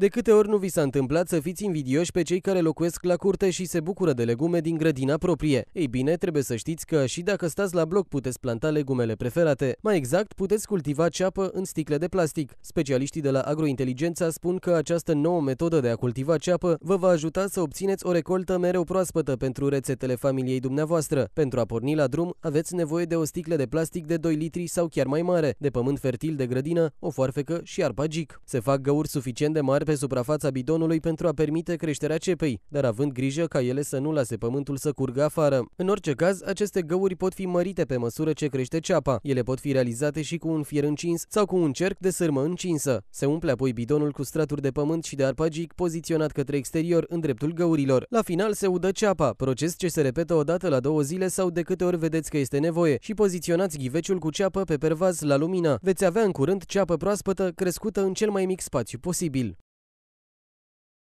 De câte ori nu vi s-a întâmplat să fiți invidioși pe cei care locuiesc la curte și se bucură de legume din grădina proprie? Ei bine, trebuie să știți că și dacă stați la bloc puteți planta legumele preferate. Mai exact, puteți cultiva ceapă în sticle de plastic. Specialiștii de la Agrointeligența spun că această nouă metodă de a cultiva ceapă vă va ajuta să obțineți o recoltă mereu proaspătă pentru rețetele familiei dumneavoastră. Pentru a porni la drum, aveți nevoie de o sticlă de plastic de 2 litri sau chiar mai mare, de pământ fertil de grădină, o foarfecă și arpagic. Se fac găuri suficient de mari pe suprafața bidonului pentru a permite creșterea cepei, dar având grijă ca ele să nu lase pământul să curgă afară. În orice caz, aceste găuri pot fi mărite pe măsură ce crește ceapa. Ele pot fi realizate și cu un fier încins sau cu un cerc de sârmă încinsă. Se umple apoi bidonul cu straturi de pământ și de arpagic poziționat către exterior în dreptul găurilor. La final se udă ceapa, proces ce se repetă o dată la două zile sau de câte ori vedeți că este nevoie și poziționați ghiveciul cu ceapă pe pervaz la lumină. Veți avea în curând ceapă proaspătă crescută în cel mai mic spațiu posibil.